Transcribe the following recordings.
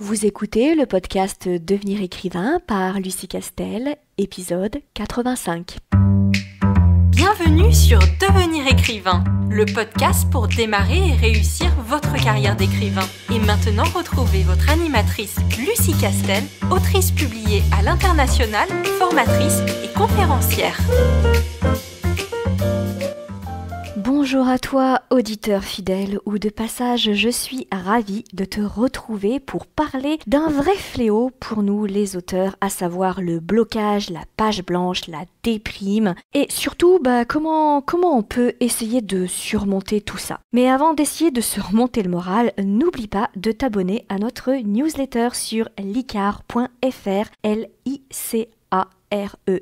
Vous écoutez le podcast Devenir écrivain par Lucie Castel, épisode 85. Bienvenue sur Devenir écrivain, le podcast pour démarrer et réussir votre carrière d'écrivain. Et maintenant, retrouvez votre animatrice Lucie Castel, autrice publiée à l'international, formatrice et conférencière. Bonjour à toi, auditeur fidèle ou de passage, je suis ravie de te retrouver pour parler d'un vrai fléau pour nous les auteurs, à savoir le blocage, la page blanche, la déprime et surtout bah, comment, comment on peut essayer de surmonter tout ça. Mais avant d'essayer de surmonter le moral, n'oublie pas de t'abonner à notre newsletter sur licar.fr, l i c a r e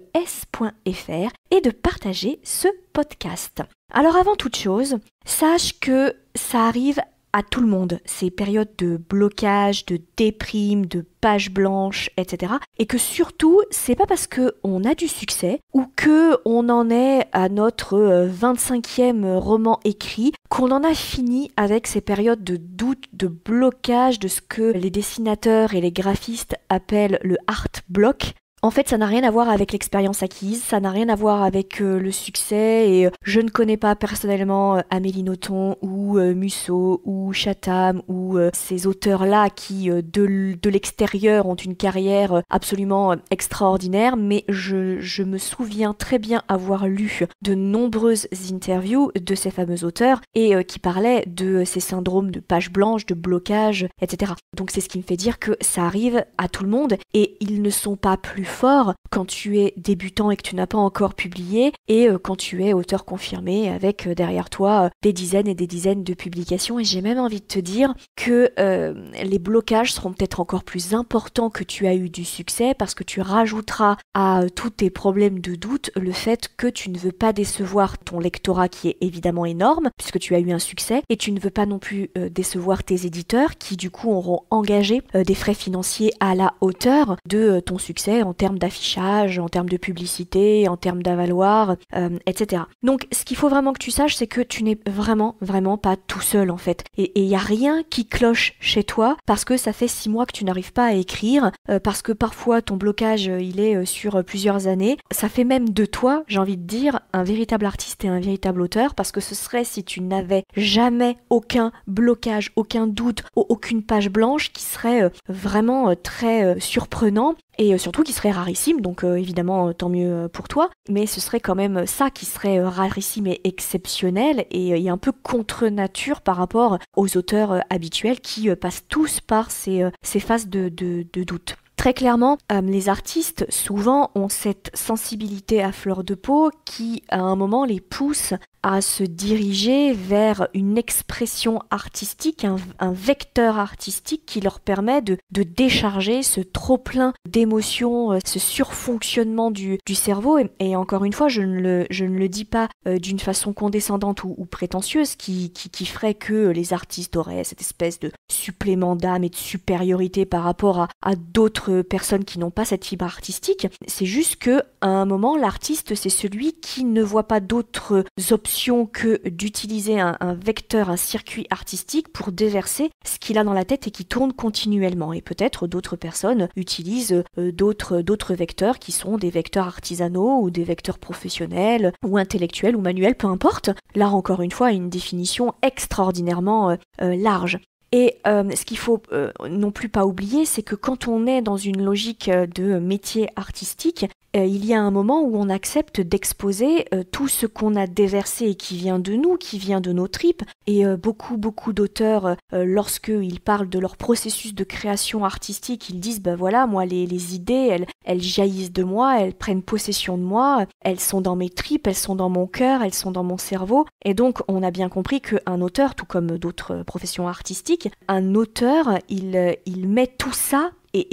et de partager ce podcast. Alors avant toute chose, sache que ça arrive à tout le monde, ces périodes de blocage, de déprime, de page blanche, etc. Et que surtout, c'est pas parce qu'on a du succès ou qu'on en est à notre 25e euh, roman écrit qu'on en a fini avec ces périodes de doute, de blocage, de ce que les dessinateurs et les graphistes appellent le art block, en fait, ça n'a rien à voir avec l'expérience acquise, ça n'a rien à voir avec euh, le succès et euh, je ne connais pas personnellement euh, Amélie Nothomb ou Musso ou Chatham ou ces auteurs-là qui de l'extérieur ont une carrière absolument extraordinaire, mais je, je me souviens très bien avoir lu de nombreuses interviews de ces fameux auteurs et qui parlaient de ces syndromes de page blanche, de blocage, etc. Donc c'est ce qui me fait dire que ça arrive à tout le monde et ils ne sont pas plus fort quand tu es débutant et que tu n'as pas encore publié et euh, quand tu es auteur confirmé avec euh, derrière toi euh, des dizaines et des dizaines de publications. Et j'ai même envie de te dire que les blocages seront peut-être encore plus importants que tu as eu du succès parce que tu rajouteras à tous tes problèmes de doute le fait que tu ne veux pas décevoir ton lectorat qui est évidemment énorme puisque tu as eu un succès et tu ne veux pas non plus décevoir tes éditeurs qui du coup auront engagé des frais financiers à la hauteur de ton succès en termes d'affichage, en termes de publicité, en termes d'avaloir, euh, etc. Donc ce qu'il faut vraiment que tu saches, c'est que tu n'es vraiment, vraiment pas tout seul en fait. Et il n'y a rien qui cloche chez toi parce que ça fait six mois que tu n'arrives pas à écrire, euh, parce que parfois ton blocage, euh, il est sur plusieurs années. Ça fait même de toi, j'ai envie de dire, un véritable artiste et un véritable auteur, parce que ce serait si tu n'avais jamais aucun blocage, aucun doute, aucune page blanche qui serait vraiment très surprenant et euh, surtout qui serait rarissime, donc euh, évidemment euh, tant mieux pour toi, mais ce serait quand même ça qui serait rarissime et exceptionnel et, un peu contre nature par rapport aux auteurs habituels qui passent tous par ces, phases de doute. Très clairement, euh, les artistes souvent ont cette sensibilité à fleur de peau qui à un moment les pousse à se diriger vers une expression artistique, un, vecteur artistique qui leur permet de, décharger ce trop-plein d'émotions, euh, ce surfonctionnement du, cerveau. Et, encore une fois, je ne le, je ne le dis pas euh, d'une façon condescendante ou, prétentieuse qui, qui, ferait que les artistes auraient cette espèce de supplément d'âme et de supériorité par rapport à d'autres personnes qui n'ont pas cette fibre artistique. C'est juste que à un moment, l'artiste, c'est celui qui ne voit pas d'autres options que d'utiliser un, vecteur, un circuit artistique pour déverser ce qu'il a dans la tête et qui tourne continuellement. Et peut-être d'autres personnes utilisent euh, d'autres d'autres vecteurs qui sont des vecteurs artisanaux ou des vecteurs professionnels ou intellectuels ou manuels, peu importe. Là encore une fois, une définition extraordinairement euh, euh, large. Et euh, ce qu'il faut euh, non plus pas oublier, c'est que quand on est dans une logique euh, de métier artistique, euh, il y a un moment où on accepte d'exposer euh, tout ce qu'on a déversé et qui vient de nous, qui vient de nos tripes. Et euh, beaucoup, beaucoup d'auteurs, lorsqu'ils parlent de leur processus de création artistique, ils disent, ben voilà, moi, les, idées, elles, jaillissent de moi, elles prennent possession de moi, elles sont dans mes tripes, elles sont dans mon cœur, elles sont dans mon cerveau. Et donc, on a bien compris qu'un auteur, tout comme d'autres professions artistiques, un auteur, il met tout ça et,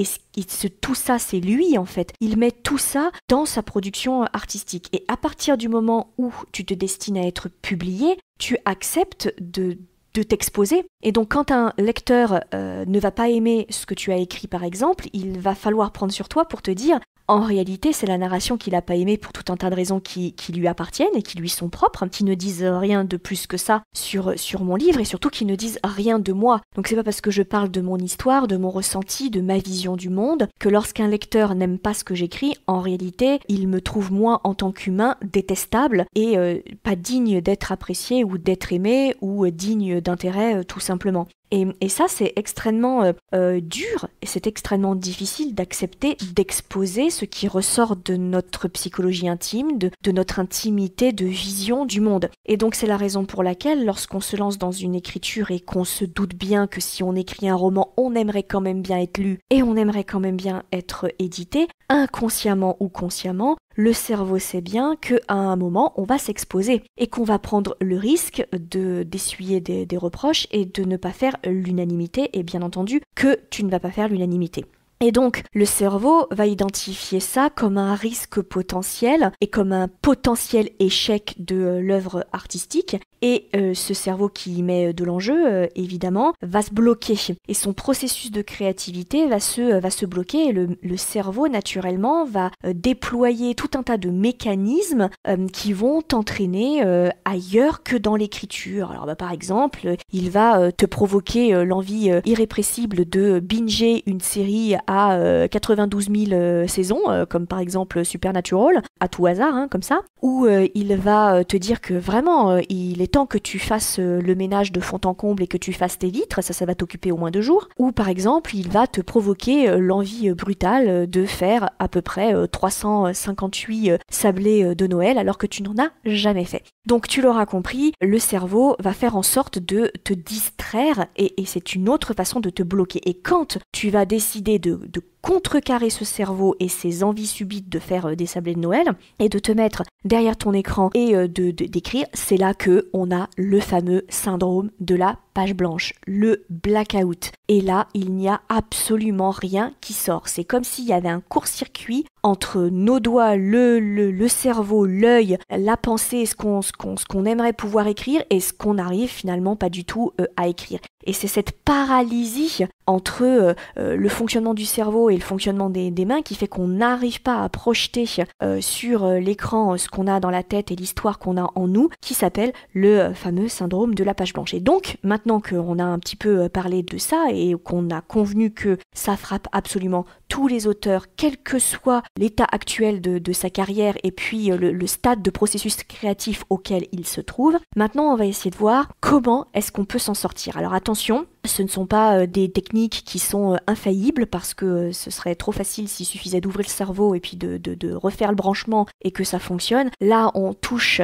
tout ça, c'est lui en fait. Il met tout ça dans sa production euh, artistique. Et à partir du moment où tu te destines à être publié, tu acceptes de, de t'exposer. Et donc quand un lecteur euh, ne va pas aimer ce que tu as écrit par exemple, il va falloir prendre sur toi pour te dire en réalité, c'est la narration qu'il n'a pas aimée pour tout un tas de raisons qui, lui appartiennent et qui lui sont propres, hein, qui ne disent rien de plus que ça sur, sur mon livre et surtout qui ne disent rien de moi. Donc c'est pas parce que je parle de mon histoire, de mon ressenti, de ma vision du monde, que lorsqu'un lecteur n'aime pas ce que j'écris, en réalité, il me trouve moi en tant qu'humain détestable et euh, pas digne d'être apprécié ou d'être aimé ou euh, digne d'intérêt euh, tout simplement. Et, ça, c'est extrêmement euh, euh, dur et c'est extrêmement difficile d'accepter, d'exposer ce qui ressort de notre psychologie intime, de notre intimité de vision du monde. Et donc, c'est la raison pour laquelle, lorsqu'on se lance dans une écriture et qu'on se doute bien que si on écrit un roman, on aimerait quand même bien être lu et on aimerait quand même bien être édité, inconsciemment ou consciemment, le cerveau sait bien qu'à un moment, on va s'exposer et qu'on va prendre le risque d'essuyer des reproches et de ne pas faire l'unanimité, et bien entendu que tu ne vas pas faire l'unanimité. Et donc, le cerveau va identifier ça comme un risque potentiel et comme un potentiel échec de l'œuvre artistique, et euh, ce cerveau qui y met euh, de l'enjeu, euh, évidemment, va se bloquer. Et son processus de créativité va se, va se bloquer et le, cerveau, naturellement, va déployer tout un tas de mécanismes qui vont t'entraîner ailleurs que dans l'écriture. Alors bah, par exemple, il va te provoquer l'envie irrépressible de binger une série à 92 000 saisons, comme par exemple Supernatural, à tout hasard, hein, comme ça, ou il va te dire que vraiment, il est tant que tu fasses euh, le ménage de fond en comble et que tu fasses tes vitres, ça, ça va t'occuper au moins deux jours. Ou par exemple, il va te provoquer euh, l'envie euh, brutale de faire à peu près 358 sablés de Noël alors que tu n'en as jamais fait. Donc tu l'auras compris, le cerveau va faire en sorte de te distraire et, c'est une autre façon de te bloquer. Et quand tu vas décider de contrecarrer ce cerveau et ses envies subites de faire euh, des sablés de Noël et de te mettre derrière ton écran et euh, de d'écrire, c'est là que on a le fameux syndrome de la page blanche, le blackout. Et là, il n'y a absolument rien qui sort. C'est comme s'il y avait un court-circuit entre nos doigts, le, le, cerveau, l'œil, la pensée, ce qu'on qu'on aimerait pouvoir écrire et ce qu'on n'arrive finalement pas du tout euh, à écrire. Et c'est cette paralysie entre euh, euh, le fonctionnement du cerveau et le fonctionnement des, mains qui fait qu'on n'arrive pas à projeter euh, sur l'écran ce qu'on a dans la tête et l'histoire qu'on a en nous, qui s'appelle le fameux syndrome de la page blanche. Et donc, maintenant qu'on a un petit peu parlé de ça et qu'on a convenu que ça frappe absolument tous les auteurs, quel que soit l'état actuel de, sa carrière et puis le, le stade de processus créatif auquel il se trouve, maintenant on va essayer de voir comment est-ce qu'on peut s'en sortir. Alors attention, attention, ce ne sont pas euh, des techniques qui sont euh, infaillibles parce que euh, ce serait trop facile s'il suffisait d'ouvrir le cerveau et puis de, refaire le branchement et que ça fonctionne. Là, on touche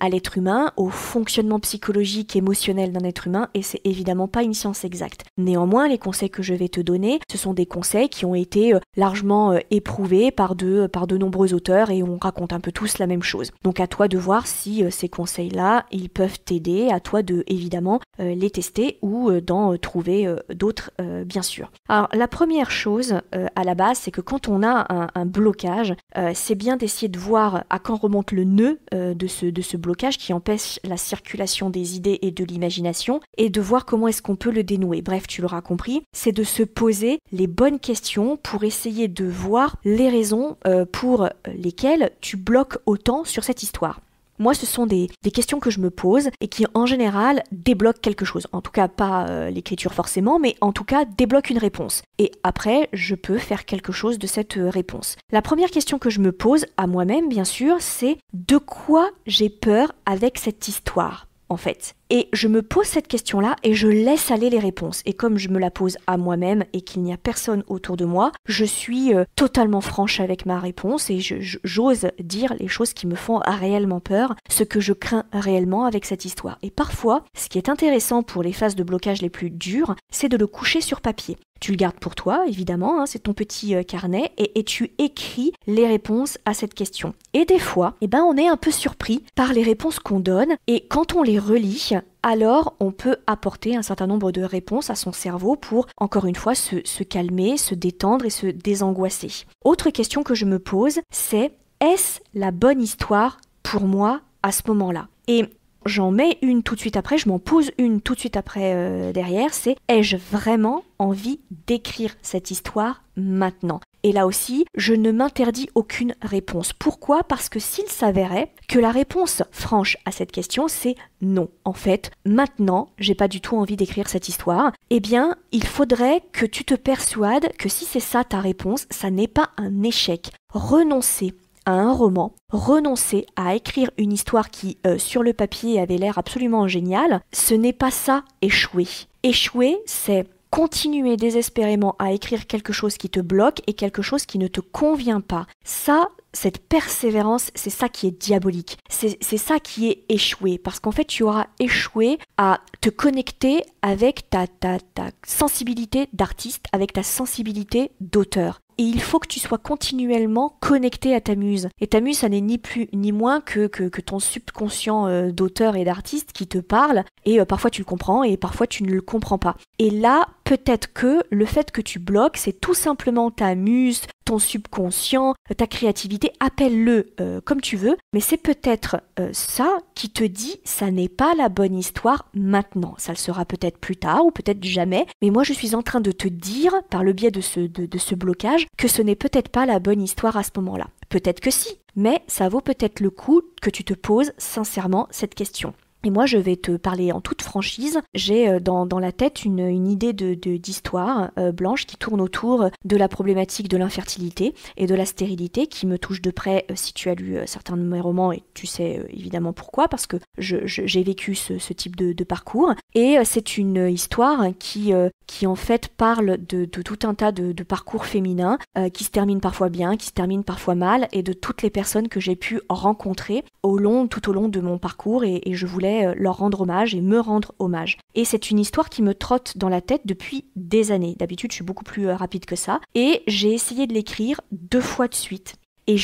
à l'être humain, au fonctionnement psychologique, émotionnel d'un être humain et c'est évidemment pas une science exacte. Néanmoins, les conseils que je vais te donner, ce sont des conseils qui ont été largement éprouvés par de, par de nombreux auteurs et on raconte un peu tous la même chose. Donc à toi de voir si ces conseils-là, ils peuvent t'aider, à toi de évidemment les tester ou dans ton trouver euh, d'autres, euh, bien sûr. Alors, la première chose euh, à la base, c'est que quand on a un, blocage, c'est bien d'essayer de voir à quand remonte le nœud de, ce, de ce blocage qui empêche la circulation des idées et de l'imagination, et de voir comment est-ce qu'on peut le dénouer. Bref, tu l'auras compris, c'est de se poser les bonnes questions pour essayer de voir les raisons pour lesquelles tu bloques autant sur cette histoire. Moi, ce sont des, questions que je me pose et qui, en général, débloquent quelque chose. En tout cas, pas euh, l'écriture forcément, mais en tout cas, débloquent une réponse. Et après, je peux faire quelque chose de cette euh, réponse. La première question que je me pose, à moi-même bien sûr, c'est de quoi j'ai peur avec cette histoire en fait et je me pose cette question-là et je laisse aller les réponses. Et comme je me la pose à moi-même et qu'il n'y a personne autour de moi, je suis euh, totalement franche avec ma réponse et j'ose dire les choses qui me font réellement peur, ce que je crains réellement avec cette histoire. Et parfois, ce qui est intéressant pour les phases de blocage les plus dures, c'est de le coucher sur papier. Tu le gardes pour toi, évidemment, hein, c'est ton petit euh, carnet, et, et, tu écris les réponses à cette question. Et des fois, eh ben, on est un peu surpris par les réponses qu'on donne, et quand on les relit, alors on peut apporter un certain nombre de réponses à son cerveau pour, encore une fois, se, calmer, se détendre et se désangoisser. Autre question que je me pose, c'est est-ce la bonne histoire pour moi à ce moment-là Et j'en mets une tout de suite après, je m'en pose une tout de suite après euh, derrière, c'est ai-je vraiment envie d'écrire cette histoire maintenant et là aussi, je ne m'interdis aucune réponse. Pourquoi Parce que s'il s'avérait que la réponse franche à cette question, c'est non. En fait, maintenant, j'ai pas du tout envie d'écrire cette histoire. Eh bien, il faudrait que tu te persuades que si c'est ça ta réponse, ça n'est pas un échec. Renoncer à un roman, renoncer à écrire une histoire qui, euh, sur le papier, avait l'air absolument géniale, ce n'est pas ça échouer. Échouer, c'est continuer désespérément à écrire quelque chose qui te bloque et quelque chose qui ne te convient pas. Ça, cette persévérance, c'est ça qui est diabolique. C'est ça qui est échoué. Parce qu'en fait, tu auras échoué à te connecter avec ta, ta, sensibilité d'artiste, avec ta sensibilité d'auteur et il faut que tu sois continuellement connecté à ta muse. Et ta muse, ça n'est ni plus ni moins que, que, ton subconscient euh, d'auteur et d'artiste qui te parle, et euh, parfois tu le comprends et parfois tu ne le comprends pas. Et là, peut-être que le fait que tu bloques, c'est tout simplement ta muse, ton subconscient, ta créativité, appelle-le euh, comme tu veux, mais c'est peut-être euh, ça qui te dit ça n'est pas la bonne histoire maintenant. Ça le sera peut-être plus tard ou peut-être jamais, mais moi je suis en train de te dire, par le biais de ce, de ce blocage, que ce n'est peut-être pas la bonne histoire à ce moment-là. Peut-être que si, mais ça vaut peut-être le coup que tu te poses sincèrement cette question. Et moi, je vais te parler en toute franchise. J'ai euh, dans, dans, la tête une, une idée d'histoire de, de euh, blanche qui tourne autour de la problématique de l'infertilité et de la stérilité qui me touche de près euh, si tu as lu certains de mes romans et tu sais évidemment pourquoi, parce que j'ai vécu ce, ce type de, parcours. Et c'est une histoire qui, qui en fait parle de, de tout un tas de, parcours féminins qui se terminent parfois bien, qui se terminent parfois mal et de toutes les personnes que j'ai pu rencontrer au long, tout au long de mon parcours et je voulais euh, leur rendre hommage et me rendre hommage. Et c'est une histoire qui me trotte dans la tête depuis des années. D'habitude, je suis beaucoup plus euh, rapide que ça. Et j'ai essayé de l'écrire deux fois de suite. Et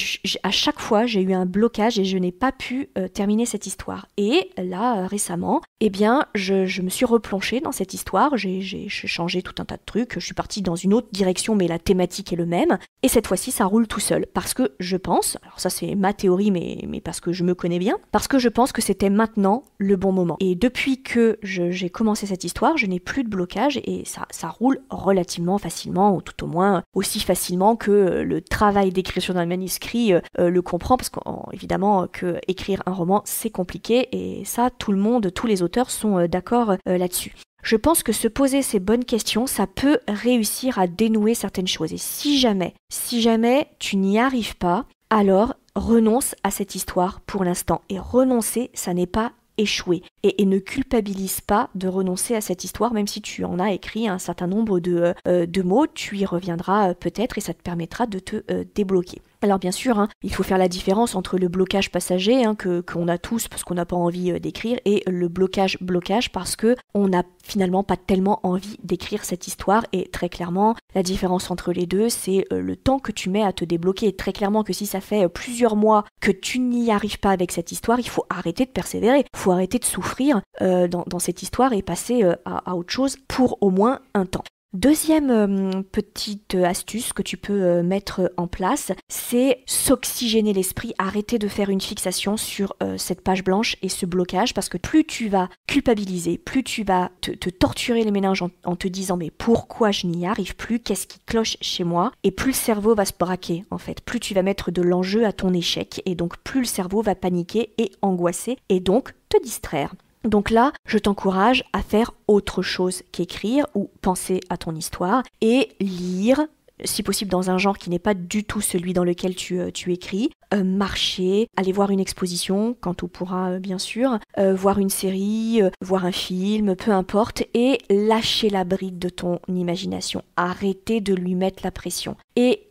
à chaque fois, j'ai eu un blocage et je n'ai pas pu euh, terminer cette histoire. Et là, euh, récemment, eh bien, je, me suis replonchée dans cette histoire, j'ai changé tout un tas de trucs, je suis partie dans une autre direction, mais la thématique est le même. Et cette fois-ci, ça roule tout seul. Parce que je pense, alors ça c'est ma théorie, mais, parce que je me connais bien, parce que je pense que c'était maintenant le bon moment. Et depuis que j'ai commencé cette histoire, je n'ai plus de blocage et ça, ça roule relativement facilement, ou tout au moins aussi facilement que le travail d'écriture d'un manuscrit euh, euh, le comprend, parce qu'évidemment euh, que écrire un roman, c'est compliqué, et ça, tout le monde, tous les auteurs sont d'accord là-dessus. Je pense que se poser ces bonnes questions, ça peut réussir à dénouer certaines choses. Et si jamais, si jamais tu n'y arrives pas, alors renonce à cette histoire pour l'instant. Et renoncer, ça n'est pas échouer. Et, ne culpabilise pas de renoncer à cette histoire, même si tu en as écrit un certain nombre de, mots, tu y reviendras peut-être et ça te permettra de te débloquer. Alors bien sûr, hein, il faut faire la différence entre le blocage passager hein, que qu'on a tous parce qu'on n'a pas envie euh, d'écrire et le blocage blocage parce que on n'a finalement pas tellement envie d'écrire cette histoire et très clairement la différence entre les deux c'est euh, le temps que tu mets à te débloquer. Et très clairement que si ça fait euh, plusieurs mois que tu n'y arrives pas avec cette histoire, il faut arrêter de persévérer, il faut arrêter de souffrir dans, cette histoire et passer à autre chose pour au moins un temps. Deuxième euh, petite euh, astuce que tu peux euh, mettre en place, c'est s'oxygéner l'esprit, arrêter de faire une fixation sur cette page blanche et ce blocage, parce que plus tu vas culpabiliser, plus tu vas te, torturer les méninges en, en, te disant mais pourquoi je n'y arrive plus, qu'est-ce qui cloche chez moi, et plus le cerveau va se braquer en fait, plus tu vas mettre de l'enjeu à ton échec, et donc plus le cerveau va paniquer et angoisser, et donc te distraire. Donc là, je t'encourage à faire autre chose qu'écrire ou penser à ton histoire et lire, si possible dans un genre qui n'est pas du tout celui dans lequel tu, euh, tu écris, euh, marcher, aller voir une exposition, quand on pourra euh, bien sûr, voir une série, voir un film, peu importe, et lâcher la bride de ton imagination, arrêter de lui mettre la pression, et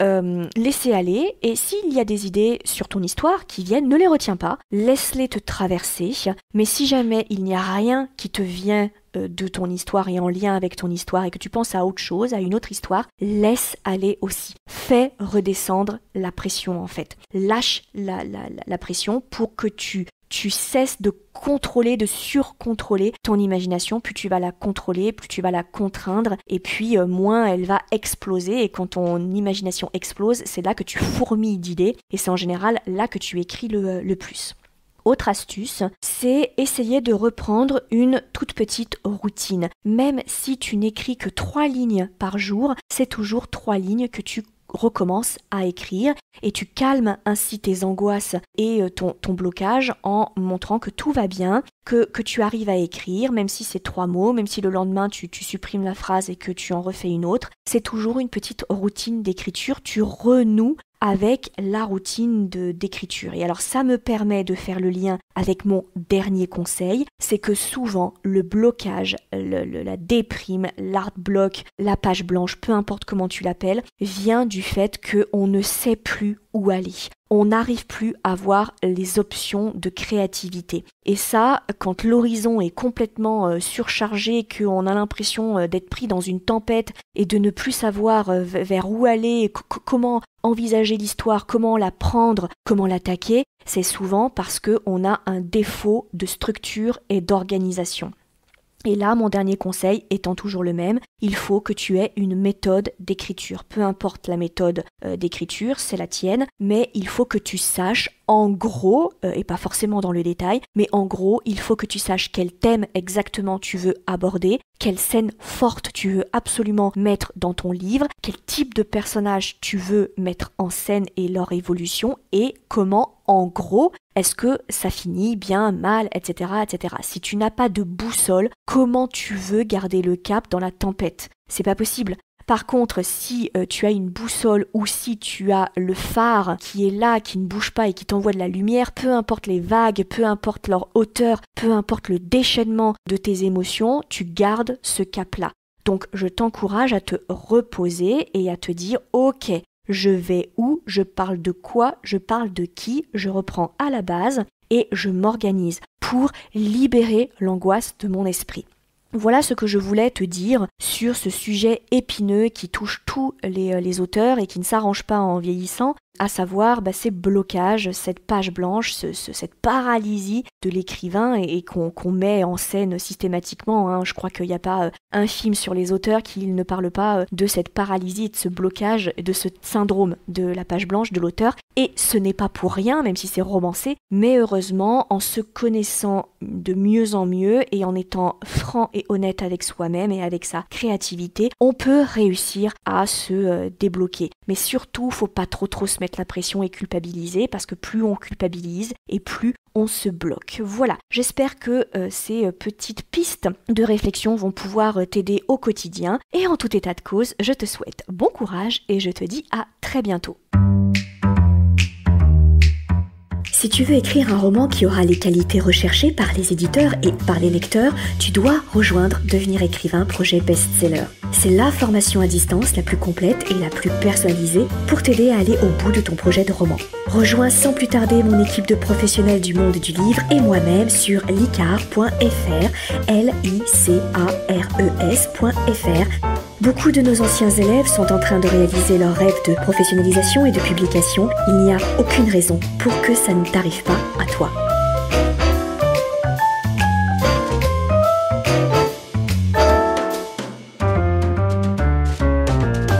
laisser aller, et s'il y a des idées sur ton histoire qui viennent, ne les retiens pas, laisse-les te traverser, mais si jamais il n'y a rien qui te vient euh, de ton histoire et en lien avec ton histoire et que tu penses à autre chose, à une autre histoire, laisse aller aussi. Fais redescendre la pression en fait. Lâche la, la, pression pour que tu tu cesses de contrôler, de surcontrôler ton imagination, plus tu vas la contrôler, plus tu vas la contraindre, et puis euh, moins elle va exploser, et quand ton imagination explose, c'est là que tu fourmis d'idées, et c'est en général là que tu écris le, le plus. Autre astuce, c'est essayer de reprendre une toute petite routine. Même si tu n'écris que trois lignes par jour, c'est toujours trois lignes que tu recommences à écrire et tu calmes ainsi tes angoisses et euh, ton, blocage en montrant que tout va bien, que, tu arrives à écrire, même si c'est trois mots, même si le lendemain tu, tu supprimes la phrase et que tu en refais une autre, c'est toujours une petite routine d'écriture, tu renoues avec la routine d'écriture. Et alors ça me permet de faire le lien avec mon dernier conseil, c'est que souvent le blocage, la déprime, l'art block, la page blanche, peu importe comment tu l'appelles, vient du fait qu'on ne sait plus où aller on n'arrive plus à voir les options de créativité. Et ça, quand l'horizon est complètement euh, surchargé, qu'on a l'impression euh, d'être pris dans une tempête et de ne plus savoir euh, vers où aller, comment envisager l'histoire, comment la prendre, comment l'attaquer, c'est souvent parce qu'on a un défaut de structure et d'organisation. Et là, mon dernier conseil étant toujours le même, il faut que tu aies une méthode d'écriture. Peu importe la méthode euh, d'écriture, c'est la tienne, mais il faut que tu saches en gros, euh, et pas forcément dans le détail, mais en gros, il faut que tu saches quel thème exactement tu veux aborder, quelle scène forte tu veux absolument mettre dans ton livre, quel type de personnage tu veux mettre en scène et leur évolution, et comment en gros, est-ce que ça finit bien, mal, etc., etc. Si tu n'as pas de boussole, comment tu veux garder le cap dans la tempête C'est pas possible. Par contre, si euh, tu as une boussole ou si tu as le phare qui est là, qui ne bouge pas et qui t'envoie de la lumière, peu importe les vagues, peu importe leur hauteur, peu importe le déchaînement de tes émotions, tu gardes ce cap-là. Donc je t'encourage à te reposer et à te dire ok, je vais où, je parle de quoi, je parle de qui, je reprends à la base et je m'organise pour libérer l'angoisse de mon esprit. Voilà ce que je voulais te dire sur ce sujet épineux qui touche tous les, euh, auteurs et qui ne s'arrange pas en vieillissant, à savoir bah, ces blocages, cette page blanche, cette paralysie de l'écrivain et, qu'on met en scène systématiquement. Hein. Je crois qu'il n'y a pas euh, un film sur les auteurs qui ne parle pas euh, de cette paralysie, de ce blocage, de ce syndrome de la page blanche de l'auteur. Et ce n'est pas pour rien, même si c'est romancé, mais heureusement, en se connaissant de mieux en mieux et en étant franc et honnête avec soi-même et avec sa créativité, on peut réussir à se euh, débloquer. Mais surtout, il faut pas trop trop se mettre la pression et culpabiliser, parce que plus on culpabilise et plus on se bloque. Voilà, j'espère que euh, ces euh, petites pistes de réflexion vont pouvoir euh, t'aider au quotidien. Et en tout état de cause, je te souhaite bon courage et je te dis à très bientôt. Si tu veux écrire un roman qui aura les qualités recherchées par les éditeurs et par les lecteurs, tu dois rejoindre Devenir écrivain projet best-seller. C'est la formation à distance la plus complète et la plus personnalisée pour t'aider à aller au bout de ton projet de roman. Rejoins sans plus tarder mon équipe de professionnels du monde du livre et moi-même sur licar.fr, l e s.fr. Beaucoup de nos anciens élèves sont en train de réaliser leur rêve de professionnalisation et de publication. Il n'y a aucune raison pour que ça ne t'arrive pas à toi.